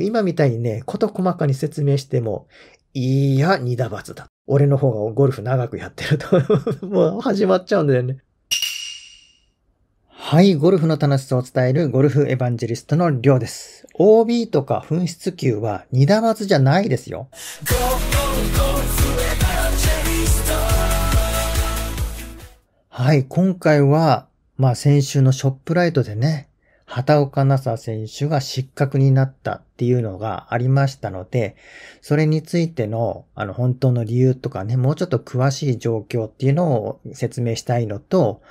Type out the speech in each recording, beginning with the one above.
今みたいにね、こと細かに説明しても、いや、二打罰だ。俺の方がゴルフ長くやってると もう始まっちゃうんだよね。はい、ゴルフの楽しさを伝えるゴルフエヴァンジェリストのりょうです。OB とか紛失球は二打罰じゃないですよ。はい、今回は、まあ先週のショップライトでね、畑岡奈紗選手が失格になったっていうのがありましたので、それについての、あの、本当の理由とかね、もうちょっと詳しい状況っていうのを説明したいのと、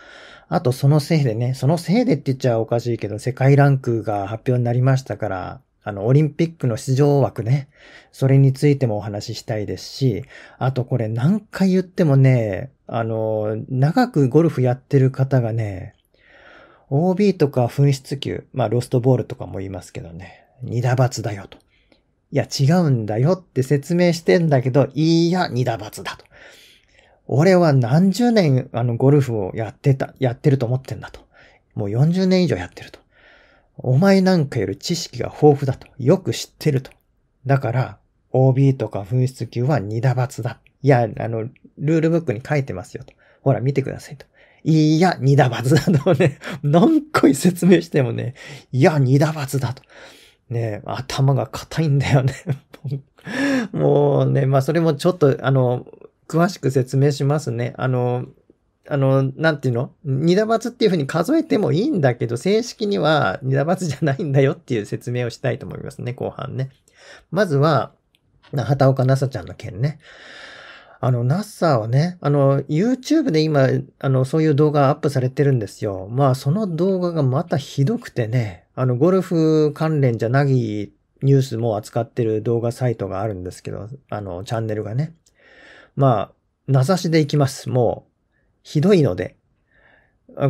あとそのせいでね、そのせいでって言っちゃおかしいけど、世界ランクが発表になりましたから、あの、オリンピックの出場枠ね、それについてもお話ししたいですし、あとこれ何回言ってもね、あの、長くゴルフやってる方がね、OB とか紛失球、まあロストボールとかも言いますけどね、二打罰だよと。いや違うんだよって説明してんだけど、いいや二打罰だと。俺は何十年あのゴルフをやってた、やってると思ってんだと。もう40年以上やってると。お前なんかより知識が豊富だと。よく知ってると。だから、OB とか紛失球は二打罰だ。いや、あの、ルールブックに書いてますよと。ほら見てくださいと。いや、二打罰だとね、何回説明してもね、いや、二打罰だと。ね、頭が硬いんだよね。もうね、まあそれもちょっと、あの、詳しく説明しますね。あの、あの、なんていうの二打罰っていうふうに数えてもいいんだけど、正式には二打罰じゃないんだよっていう説明をしたいと思いますね、後半ね。まずは、畑岡奈紗ちゃんの件ね。あの、NASA はね、あの、YouTube で今、あの、そういう動画アップされてるんですよ。まあ、その動画がまたひどくてね、あの、ゴルフ関連じゃなぎニュースも扱ってる動画サイトがあるんですけど、あの、チャンネルがね。まあ、名指しでいきます。もう、ひどいので。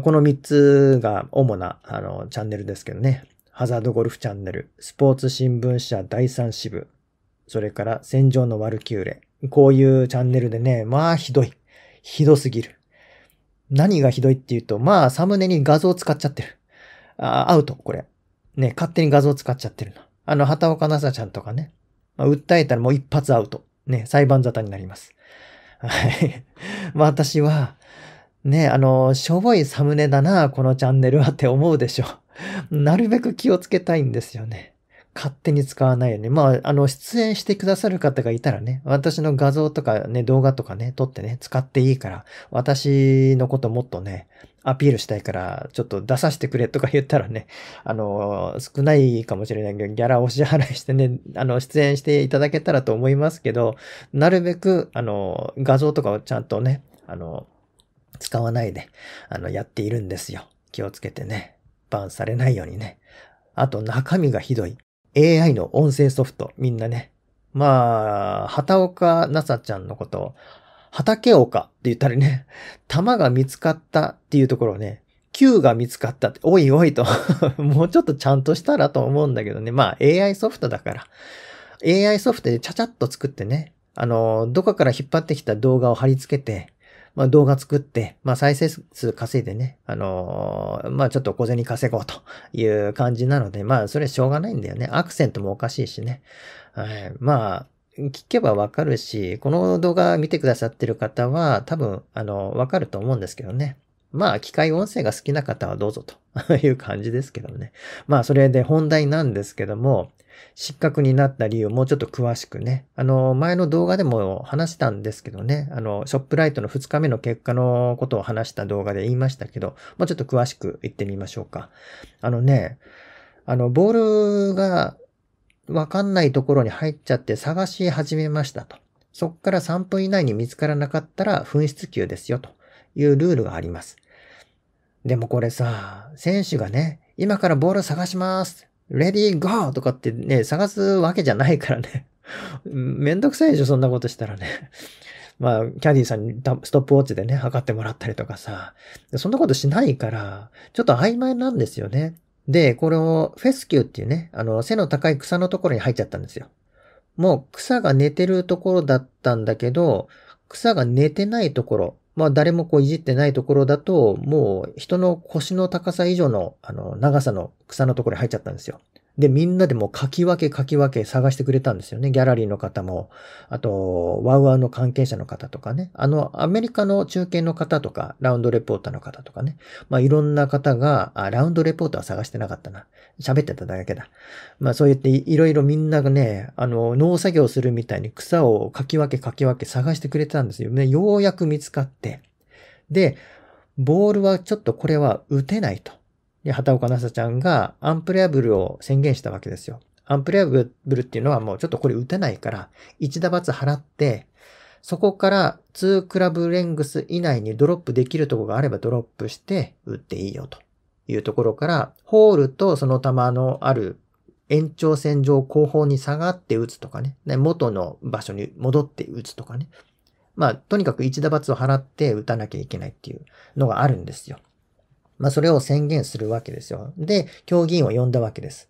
この3つが主な、あの、チャンネルですけどね。ハザードゴルフチャンネル、スポーツ新聞社第3支部、それから戦場のワルキューレ、こういうチャンネルでね、まあひどい。ひどすぎる。何がひどいっていうと、まあサムネに画像使っちゃってる。あ、アウト、これ。ね、勝手に画像使っちゃってるな。あの、畑岡奈紗ちゃんとかね。まあ、訴えたらもう一発アウト。ね、裁判沙汰になります。はい。まあ私は、ね、あの、しょぼいサムネだな、このチャンネルはって思うでしょ。なるべく気をつけたいんですよね。勝手に使わないよね。まあ、あの、出演してくださる方がいたらね、私の画像とかね、動画とかね、撮ってね、使っていいから、私のこともっとね、アピールしたいから、ちょっと出させてくれとか言ったらね、あの、少ないかもしれないけど、ギャラお支払いしてね、あの、出演していただけたらと思いますけど、なるべく、あの、画像とかをちゃんとね、あの、使わないで、あの、やっているんですよ。気をつけてね、バンされないようにね。あと中身がひどい。AI の音声ソフト、みんなね。まあ、畑岡なさちゃんのこと、畑岡って言ったらね、玉が見つかったっていうところをね、Q が見つかったって、おいおいと もうちょっとちゃんとしたらと思うんだけどね。まあ AI ソフトだから。AI ソフトでちゃちゃっと作ってね、あの、どこから引っ張ってきた動画を貼り付けて、まあ、動画作って、まあ、再生数稼いでね、あのー、まあ、ちょっと小銭稼ごうという感じなので、まあ、それしょうがないんだよね。アクセントもおかしいしね。はい。まあ、聞けばわかるし、この動画見てくださってる方は多分、あの、わかると思うんですけどね。まあ、機械音声が好きな方はどうぞという感じですけどね。まあ、それで本題なんですけども、失格になった理由をもうちょっと詳しくね、あの、前の動画でも話したんですけどね、あの、ショップライトの2日目の結果のことを話した動画で言いましたけど、もうちょっと詳しく言ってみましょうか。あのね、あの、ボールがわかんないところに入っちゃって探し始めましたと。そっから3分以内に見つからなかったら紛失球ですよというルールがあります。でもこれさ、選手がね、今からボール探します。レディーゴーとかってね、探すわけじゃないからね。めんどくさいでしょ、そんなことしたらね。まあ、キャディーさんにストップウォッチでね、測ってもらったりとかさ。そんなことしないから、ちょっと曖昧なんですよね。で、これをフェスキューっていうね、あの、背の高い草のところに入っちゃったんですよ。もう草が寝てるところだったんだけど、草が寝てないところまあ誰もこういじってないところだと、もう人の腰の高さ以上のあの長さの草のところに入っちゃったんですよ。で、みんなでも書き分け書き分け探してくれたんですよね。ギャラリーの方も、あと、ワウワウの関係者の方とかね。あの、アメリカの中継の方とか、ラウンドレポーターの方とかね。まあ、いろんな方が、あ、ラウンドレポーター探してなかったな。喋ってただけだ。まあ、そう言っていろいろみんながね、あの、農作業するみたいに草をかき分けかき分け探してくれたんですよね。ようやく見つかって。で、ボールはちょっとこれは打てないと。で、畑岡奈紗ちゃんがアンプレアブルを宣言したわけですよ。アンプレアブルっていうのはもうちょっとこれ打てないから、1打罰払って、そこから2クラブレングス以内にドロップできるとこがあればドロップして打っていいよというところから、ホールとその球のある延長線上後方に下がって打つとかね、元の場所に戻って打つとかね。まあ、とにかく1打罰を払って打たなきゃいけないっていうのがあるんですよ。まあ、それを宣言するわけですよ。で、競技員を呼んだわけです。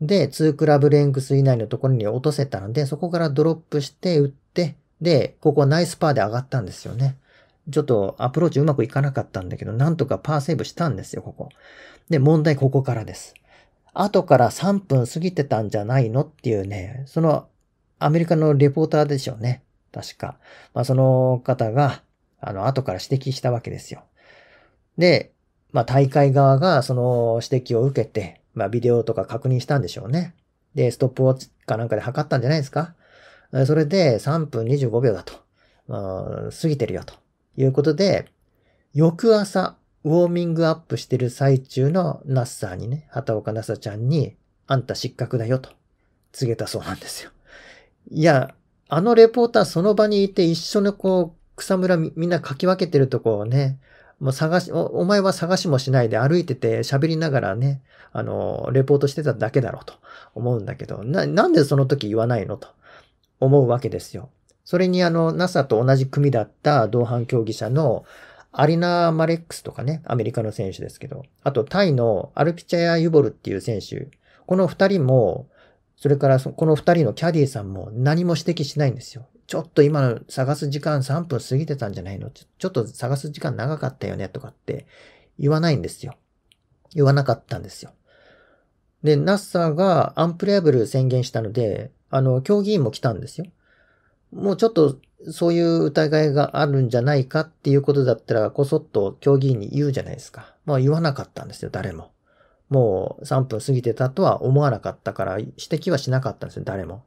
で、2クラブレングス以内のところに落とせたので、そこからドロップして打って、で、ここナイスパーで上がったんですよね。ちょっとアプローチうまくいかなかったんだけど、なんとかパーセーブしたんですよ、ここ。で、問題ここからです。後から3分過ぎてたんじゃないのっていうね、そのアメリカのレポーターでしょうね。確か。まあ、その方が、あの、後から指摘したわけですよ。で、まあ、大会側がその指摘を受けて、まあ、ビデオとか確認したんでしょうね。で、ストップウォッチかなんかで測ったんじゃないですか。それで3分25秒だと。まん。過ぎてるよということで、翌朝、ウォーミングアップしてる最中のナッサーにね、畑岡ナッサちゃんに、あんた失格だよと告げたそうなんですよ。いや、あのレポーターその場にいて一緒のこう、草むらみんなかき分けてるとこをね、もう探しお、お前は探しもしないで歩いてて喋りながらね、あの、レポートしてただけだろうと思うんだけど、な、なんでその時言わないのと思うわけですよ。それにあの、NASA と同じ組だった同伴競技者のアリナ・マレックスとかね、アメリカの選手ですけど、あとタイのアルピチャヤ・ユボルっていう選手、この二人も、それからこの二人のキャディーさんも何も指摘しないんですよ。ちょっと今の探す時間3分過ぎてたんじゃないのちょっと探す時間長かったよねとかって言わないんですよ。言わなかったんですよ。で、NASA がアンプレアブル宣言したので、あの、競技員も来たんですよ。もうちょっとそういう疑いがあるんじゃないかっていうことだったら、こそっと競技員に言うじゃないですか。まあ言わなかったんですよ、誰も。もう3分過ぎてたとは思わなかったから、指摘はしなかったんですよ、誰も。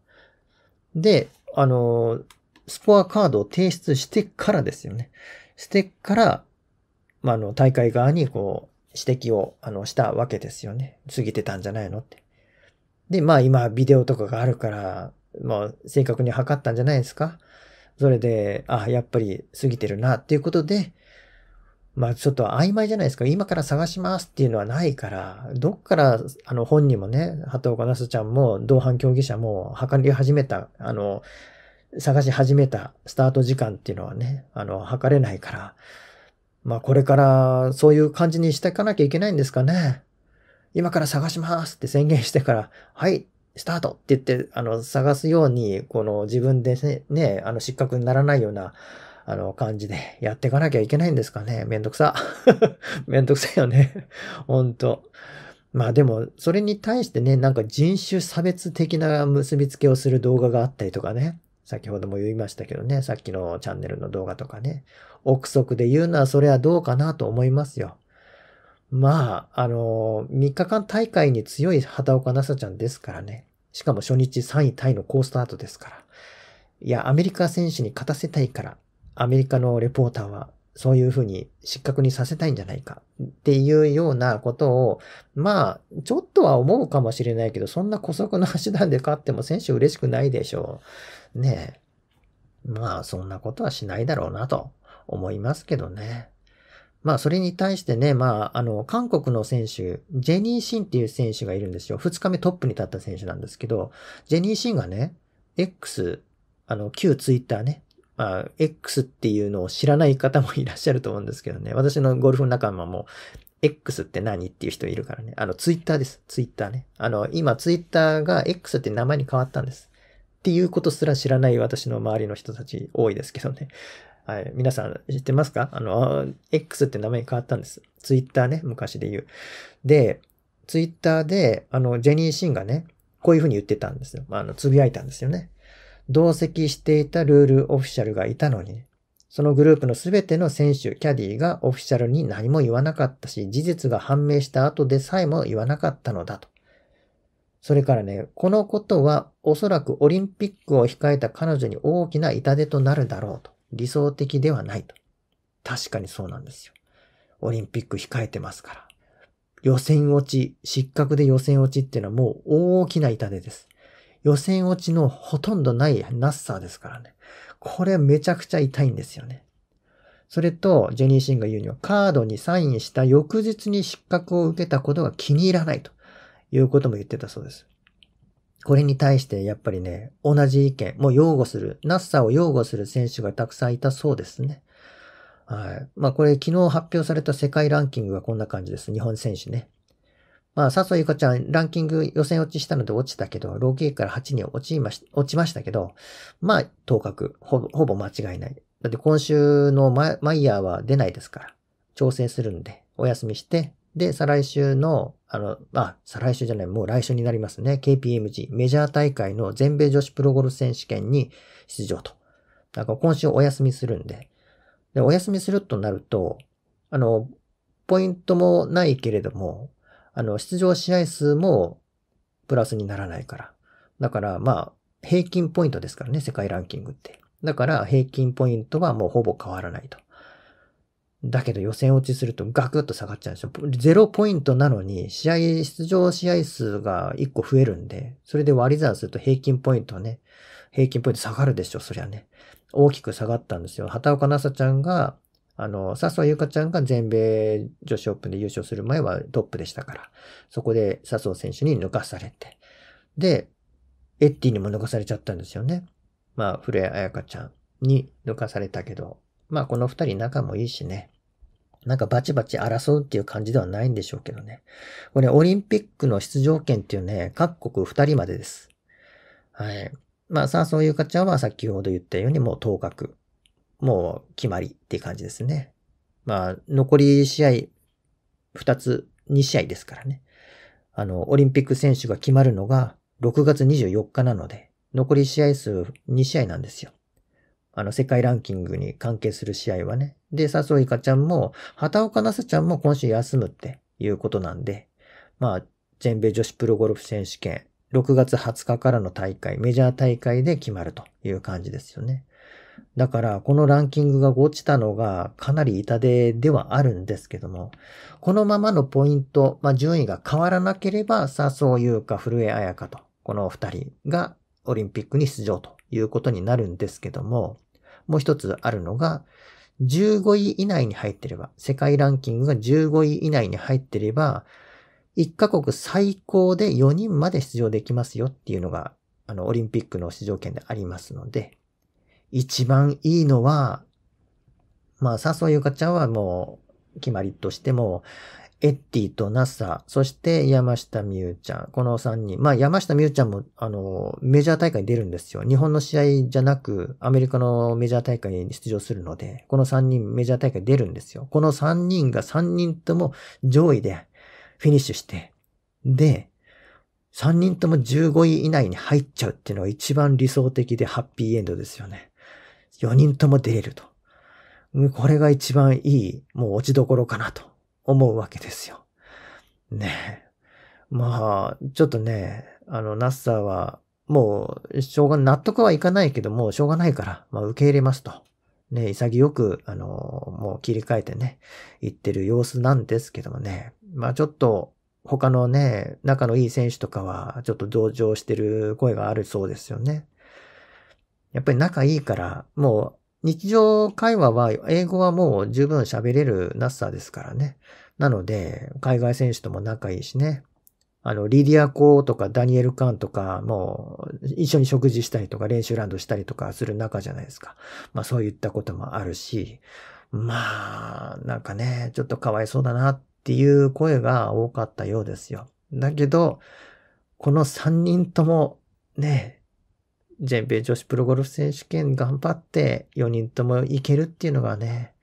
で、あの、スコアカードを提出してからですよね。してから、まあ、あの、大会側にこう、指摘を、あの、したわけですよね。過ぎてたんじゃないのって。で、まあ今ビデオとかがあるから、まあ正確に測ったんじゃないですか。それで、あ、やっぱり過ぎてるなっていうことで、まあちょっと曖昧じゃないですか。今から探しますっていうのはないから、どっから、あの本人もね、鳩岡奈須ちゃんも、同伴競技者も、測り始めた、あの、探し始めたスタート時間っていうのはね、あの、測れないから、まあこれからそういう感じにしていかなきゃいけないんですかね。今から探しますって宣言してから、はい、スタートって言って、あの、探すように、この自分でね、ねあの、失格にならないような、あの、感じで やっていかなきゃいけないんですかね。めんどくさ。めんどくさいよね。ほんと。まあでも、それに対してね、なんか人種差別的な結びつけをする動画があったりとかね。先ほども言いましたけどね、さっきのチャンネルの動画とかね。憶測で言うのはそれはどうかなと思いますよ。まあ、あの、3日間大会に強い畑岡奈紗ちゃんですからね。しかも初日3位タイの高スタートですから。いや、アメリカ選手に勝たせたいからアメリカのレポーターはそういうふうに失格にさせたいんじゃないかっていうようなことを、まあ、ちょっとは思うかもしれないけど、そんな古速な手段で勝っても選手嬉しくないでしょう。ねえ。まあ、そんなことはしないだろうなと思いますけどね。まあ、それに対してね、まあ、あの、韓国の選手、ジェニー・シンっていう選手がいるんですよ。2日目トップに立った選手なんですけど、ジェニー・シンがね、X、あの、旧ツイッターね、まあ、X っていうのを知らない方もいらっしゃると思うんですけどね。私のゴルフ仲間も、X って何っていう人いるからね。あの、ツイッターです。ツイッターね。あの、今、ツイッターが X って名前に変わったんです。っていうことすら知らない私の周りの人たち多いですけどね。はい。皆さん知ってますかあの、X って名前に変わったんです。ツイッターね、昔で言う。で、ツイッターで、あの、ジェニー・シンがね、こういうふうに言ってたんですよ。まあ、あの、つぶやいたんですよね。同席していたルールオフィシャルがいたのに、そのグループのすべての選手、キャディがオフィシャルに何も言わなかったし、事実が判明した後でさえも言わなかったのだと。それからね、このことはおそらくオリンピックを控えた彼女に大きな痛手となるだろうと。理想的ではないと。確かにそうなんですよ。オリンピック控えてますから。予選落ち、失格で予選落ちっていうのはもう大きな痛手です。予選落ちのほとんどないナッサーですからね。これめちゃくちゃ痛いんですよね。それと、ジェニー・シンが言うには、カードにサインした翌日に失格を受けたことが気に入らないということも言ってたそうです。これに対してやっぱりね、同じ意見、もう擁護する、ナッサーを擁護する選手がたくさんいたそうですね。はい。まあこれ昨日発表された世界ランキングがこんな感じです。日本選手ね。まあ、そいゆかちゃん、ランキング予選落ちしたので落ちたけど、6位から8に落ちまし、落ちましたけど、まあ、当確、ほぼ、ほぼ間違いない。だって今週のママイヤーは出ないですから、調整するんで、お休みして、で、再来週の、あの、あ、再来週じゃない、もう来週になりますね。KPMG、メジャー大会の全米女子プロゴルフ選手権に出場と。だから今週お休みするんで。で、お休みするとなると、あの、ポイントもないけれども、あの、出場試合数もプラスにならないから。だから、まあ、平均ポイントですからね、世界ランキングって。だから、平均ポイントはもうほぼ変わらないと。だけど予選落ちするとガクッと下がっちゃうんですよ。0ポイントなのに、試合、出場試合数が1個増えるんで、それで割り算すると平均ポイントね、平均ポイント下がるでしょ、そりゃね。大きく下がったんですよ。畑岡奈紗ちゃんがあの、笹生優香ちゃんが全米女子オープンで優勝する前はトップでしたから、そこで笹生選手に抜かされて、で、エッティにも抜かされちゃったんですよね。まあ、古谷彩香ちゃんに抜かされたけど、まあ、この二人仲もいいしね。なんかバチバチ争うっていう感じではないんでしょうけどね。これ、オリンピックの出場権っていうね、各国二人までです。はい。まあ、笹生優香ちゃんは先ほど言ったようにもう当確。もう決まりっていう感じですね。まあ、残り試合2つ、2試合ですからね。あの、オリンピック選手が決まるのが6月24日なので、残り試合数2試合なんですよ。あの、世界ランキングに関係する試合はね。で、笹生いかちゃんも、畑岡奈紗ちゃんも今週休むっていうことなんで、まあ、全米女子プロゴルフ選手権、6月20日からの大会、メジャー大会で決まるという感じですよね。だから、このランキングが落ちたのがかなり痛手ではあるんですけども、このままのポイント、まあ、順位が変わらなければ、さあ、そういうか、古江彩香と、この二人がオリンピックに出場ということになるんですけども、もう一つあるのが、15位以内に入ってれば、世界ランキングが15位以内に入ってれば、1カ国最高で4人まで出場できますよっていうのが、あの、オリンピックの出場権でありますので、一番いいのは、まあ、笹生ゆかちゃんはもう、決まりとしても、エッティとナサ、そして山下美優ちゃん、この3人。まあ、山下美優ちゃんも、あの、メジャー大会に出るんですよ。日本の試合じゃなく、アメリカのメジャー大会に出場するので、この3人メジャー大会出るんですよ。この3人が3人とも上位でフィニッシュして、で、3人とも15位以内に入っちゃうっていうのが一番理想的でハッピーエンドですよね。4人とも出れると。これが一番いい、もう落ちどころかなと思うわけですよ。ねえ。まあ、ちょっとね、あの、ナッサーは、もう、しょうが、納得はいかないけども、しょうがないから、まあ、受け入れますと。ね、潔く、あの、もう切り替えてね、言ってる様子なんですけどもね。まあ、ちょっと、他のね、仲のいい選手とかは、ちょっと同情してる声があるそうですよね。やっぱり仲いいから、もう日常会話は英語はもう十分喋れるナッサーですからね。なので、海外選手とも仲いいしね。あの、リディア・コーとかダニエル・カンとか、もう一緒に食事したりとか練習ランドしたりとかする仲じゃないですか。まあそういったこともあるし、まあ、なんかね、ちょっとかわいそうだなっていう声が多かったようですよ。だけど、この3人ともね、全米女子プロゴルフ選手権頑張って4人ともいけるっていうのがね、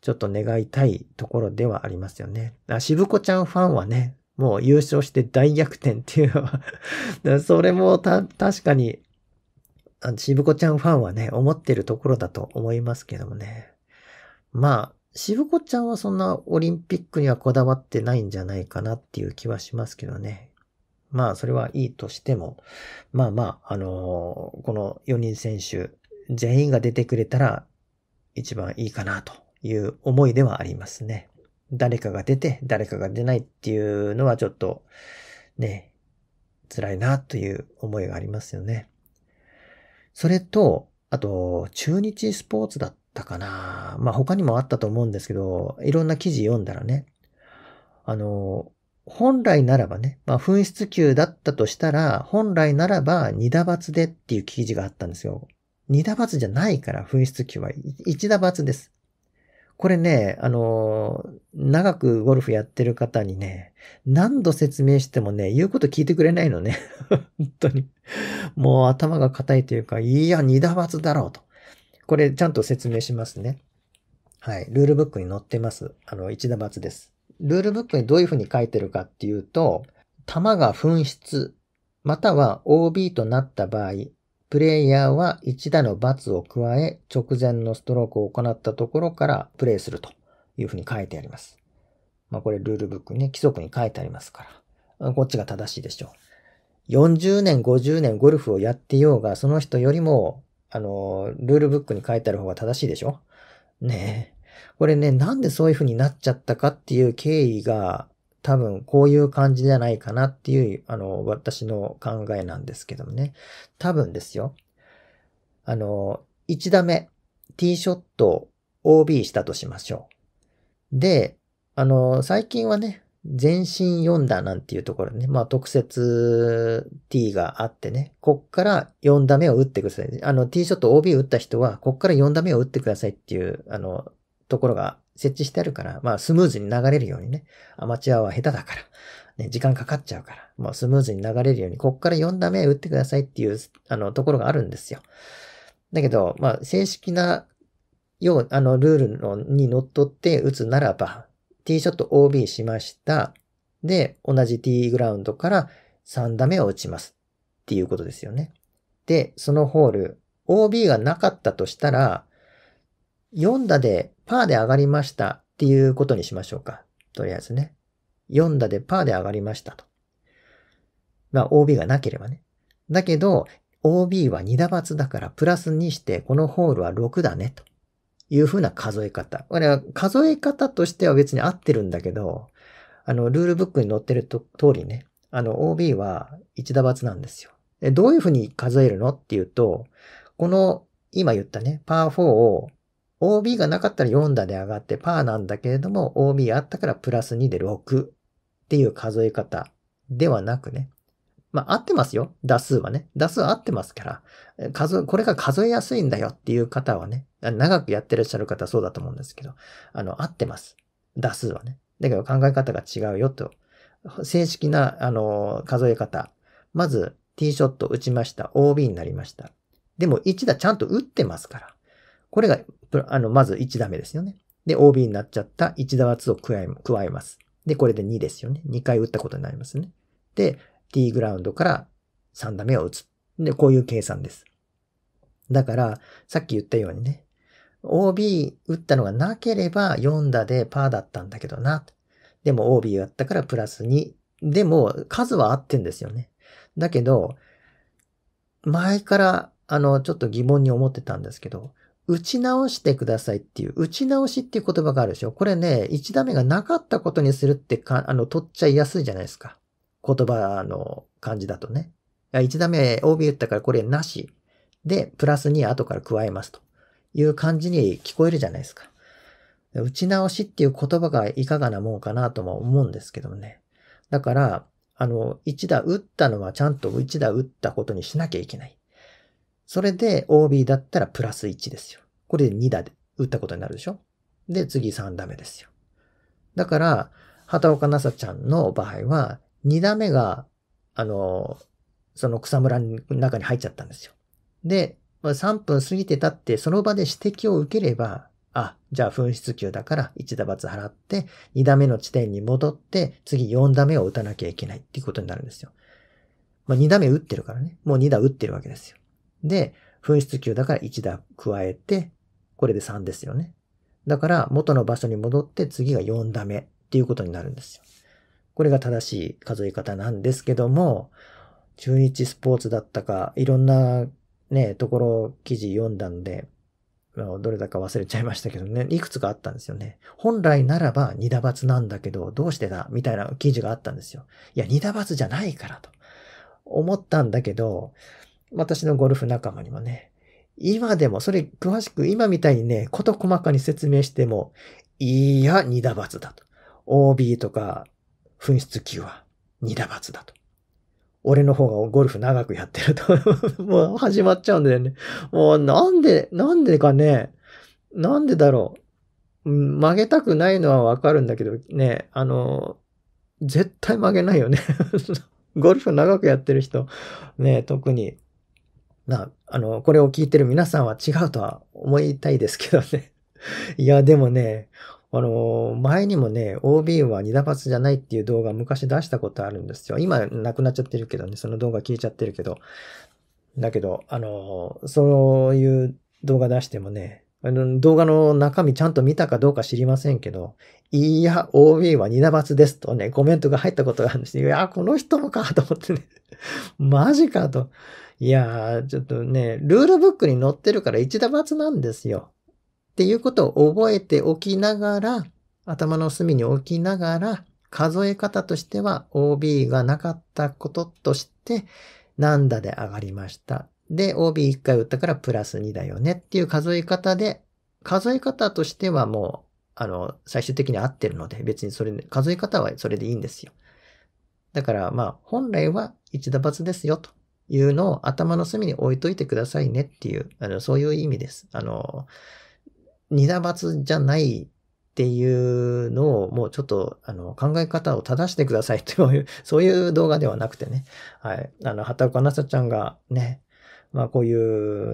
ちょっと願いたいところではありますよね。あ、渋子ちゃんファンはね、もう優勝して大逆転っていうのは それもた、確かに、し渋子ちゃんファンはね、思ってるところだと思いますけどもね。まあ、渋子ちゃんはそんなオリンピックにはこだわってないんじゃないかなっていう気はしますけどね。まあ、それはいいとしても、まあまあ、あのー、この4人選手全員が出てくれたら一番いいかなという思いではありますね。誰かが出て、誰かが出ないっていうのはちょっと、ね、辛いなという思いがありますよね。それと、あと、中日スポーツだったかな。まあ他にもあったと思うんですけど、いろんな記事読んだらね、あの、本来ならばね、まあ、紛失球だったとしたら、本来ならば二打罰でっていう記事があったんですよ。二打罰じゃないから、紛失球は一打罰です。これね、あの、長くゴルフやってる方にね、何度説明してもね、言うこと聞いてくれないのね。本当に。もう頭が硬いというか、いや、二打罰だろうと。これちゃんと説明しますね。はい。ルールブックに載ってます。あの、一打罰です。ルールブックにどういうふうに書いてるかっていうと、弾が紛失、または OB となった場合、プレイヤーは1打の罰を加え、直前のストロークを行ったところからプレイするというふうに書いてあります。まあこれルールブックにね、規則に書いてありますから。こっちが正しいでしょう。40年、50年ゴルフをやってようが、その人よりも、あの、ルールブックに書いてある方が正しいでしょねえ。これね、なんでそういう風になっちゃったかっていう経緯が、多分こういう感じじゃないかなっていう、あの、私の考えなんですけどもね。多分ですよ。あの、1打目、ティーショット OB したとしましょう。で、あの、最近はね、全身4打なんていうところね、まあ特設 T があってね、こっから4打目を打ってください。あの T ショット OB 打った人は、こっから4打目を打ってくださいっていう、あの、ところが設置してあるから、まあスムーズに流れるようにね、アマチュアは下手だから、ね、時間かかっちゃうから、まあスムーズに流れるように、こっから4打目打ってくださいっていう、あの、ところがあるんですよ。だけど、まあ正式な、よう、あの、ルールのにのっとって打つならば、ティーショット OB しました。で、同じティーグラウンドから3打目を打ちます。っていうことですよね。で、そのホール、OB がなかったとしたら、4打でパーで上がりましたっていうことにしましょうか。とりあえずね。4打でパーで上がりましたと。まあ、OB がなければね。だけど、OB は2打罰だからプラスにして、このホールは6だね、というふうな数え方。これは数え方としては別に合ってるんだけど、あの、ルールブックに載ってると通りね、あの、OB は1打罰なんですよ。どういうふうに数えるのっていうと、この、今言ったね、パー4を OB がなかったら4打で上がってパーなんだけれども、OB あったからプラス2で6っていう数え方ではなくね。まあ、合ってますよ。打数はね。打数合ってますから、数、これが数えやすいんだよっていう方はね、長くやってらっしゃる方はそうだと思うんですけど、あの、合ってます。打数はね。だけど考え方が違うよと。正式な、あの、数え方。まず、ティーショット打ちました。OB になりました。でも、1打ちゃんと打ってますから。これが、あの、まず1ダメですよね。で、OB になっちゃった1打圧を加え、加えます。で、これで2ですよね。2回打ったことになりますね。で、t グラウンドから3打目を打つ。で、こういう計算です。だから、さっき言ったようにね、OB 打ったのがなければ4打でパーだったんだけどな。でも OB やったからプラス2。でも、数は合ってんですよね。だけど、前から、あの、ちょっと疑問に思ってたんですけど、打ち直してくださいっていう、打ち直しっていう言葉があるでしょ。これね、1打目がなかったことにするってか、あの、取っちゃいやすいじゃないですか。言葉の感じだとね。1打目 OB 打ったからこれなし。で、プラス2後から加えますという感じに聞こえるじゃないですか。打ち直しっていう言葉がいかがなもんかなとも思うんですけどね。だから、あの、1打打ったのはちゃんと1打打ったことにしなきゃいけない。それで OB だったらプラス1ですよ。これで2打で打ったことになるでしょで、次3打目ですよ。だから、畑岡奈紗ちゃんの場合は、2打目が、あの、その草むらの中に入っちゃったんですよ。で、3分過ぎてたって、その場で指摘を受ければ、あ、じゃあ紛失球だから1打罰払って、2打目の地点に戻って、次4打目を打たなきゃいけないっていうことになるんですよ。まあ2打目打ってるからね。もう2打打ってるわけですよ。で、紛失球だから1打加えて、これで3ですよね。だから元の場所に戻って次が4打目っていうことになるんですよ。これが正しい数え方なんですけども、中日スポーツだったか、いろんなね、ところ記事読んだんで、どれだか忘れちゃいましたけどね、いくつかあったんですよね。本来ならば二打罰なんだけど、どうしてだみたいな記事があったんですよ。いや、二打罰じゃないからと思ったんだけど、私のゴルフ仲間にもね、今でも、それ詳しく今みたいにね、こと細かに説明しても、いや、二打罰だと。OB とか、紛失級は二打罰だと。俺の方がゴルフ長くやってると もう始まっちゃうんだよね。もうなんで、なんでかね、なんでだろう。曲げたくないのはわかるんだけどね、あの、絶対曲げないよね ゴルフ長くやってる人、ね、特にな、あの、これを聞いてる皆さんは違うとは思いたいですけどね。いや、でもね、あの、前にもね、OB は二打罰じゃないっていう動画昔出したことあるんですよ。今、なくなっちゃってるけどね、その動画消えちゃってるけど。だけど、あの、そういう動画出してもね、あの動画の中身ちゃんと見たかどうか知りませんけど、いや、OB は二打罰ですとね、コメントが入ったことがあるんですよ。いや、この人もかと思ってね、マジかと。いやー、ちょっとね、ルールブックに載ってるから一打罰なんですよ。っていうことを覚えておきながら、頭の隅に置きながら、数え方としては OB がなかったこととして、何打で上がりました。で、OB1 回打ったからプラス2だよねっていう数え方で、数え方としてはもう、あの、最終的に合ってるので、別にそれ数え方はそれでいいんですよ。だから、まあ、本来は1打罰ですよと。いうのを頭の隅に置いといてくださいねっていう、あのそういう意味です。あの、二打罰じゃないっていうのをもうちょっとあの考え方を正してくださいという、そういう動画ではなくてね。はい。あの、畑岡奈紗ちゃんがね、まあこうい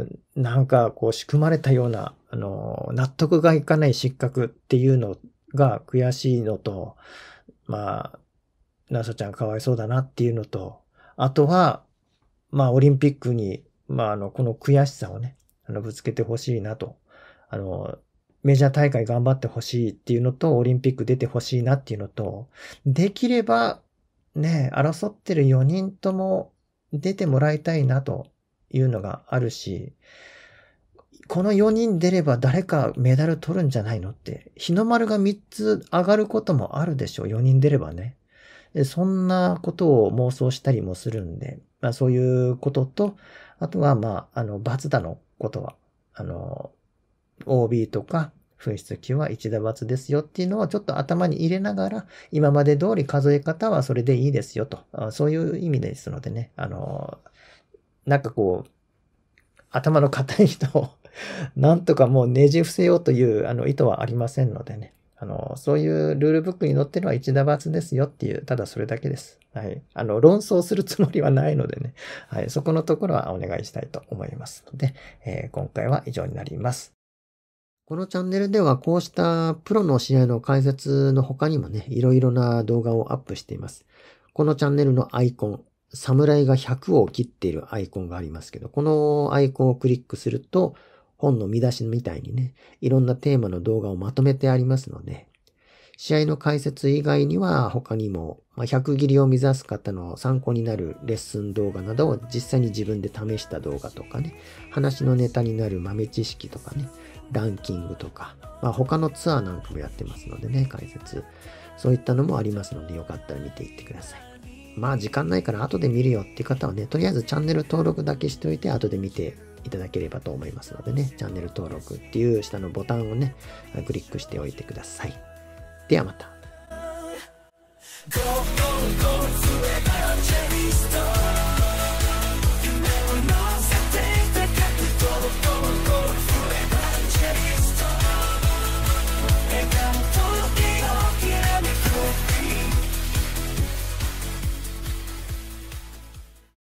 う、なんかこう仕組まれたような、あの、納得がいかない失格っていうのが悔しいのと、まあ、奈紗ちゃんかわいそうだなっていうのと、あとは、まあ、オリンピックに、まあ、あの、この悔しさをね、あの、ぶつけてほしいなと。あの、メジャー大会頑張ってほしいっていうのと、オリンピック出てほしいなっていうのと、できれば、ね、争ってる4人とも出てもらいたいなというのがあるし、この4人出れば誰かメダル取るんじゃないのって、日の丸が3つ上がることもあるでしょう、4人出ればね。そんなことを妄想したりもするんで、まあそういうことと、あとはまあ、あの、罰だのことは、あの、OB とか紛失球は1打罰ですよっていうのをちょっと頭に入れながら、今まで通り数え方はそれでいいですよと、そういう意味ですのでね、あの、なんかこう、頭の固い人をなんとかもうねじ伏せようというあの意図はありませんのでね、あの、そういうルールブックに載ってるのは一打罰ですよっていう、ただそれだけです。はい。あの、論争するつもりはないのでね、はい、そこのところはお願いしたいと思いますので、えー、今回は以上になります。このチャンネルではこうしたプロの試合の解説の他にもね、いろいろな動画をアップしています。このチャンネルのアイコン、侍が100を切っているアイコンがありますけど、このアイコンをクリックすると、本の見出しみたいにね、いろんなテーマの動画をまとめてありますので、試合の解説以外には他にも、まあ、100切りを目指す方の参考になるレッスン動画などを実際に自分で試した動画とかね、話のネタになる豆知識とかね、ランキングとか、まあ、他のツアーなんかもやってますのでね、解説。そういったのもありますので、よかったら見ていってください。まあ時間ないから後で見るよっていう方はね、とりあえずチャンネル登録だけしておいて後で見ていただければと思いますのでね、チャンネル登録っていう下のボタンをね、クリックしておいてください。ではまた。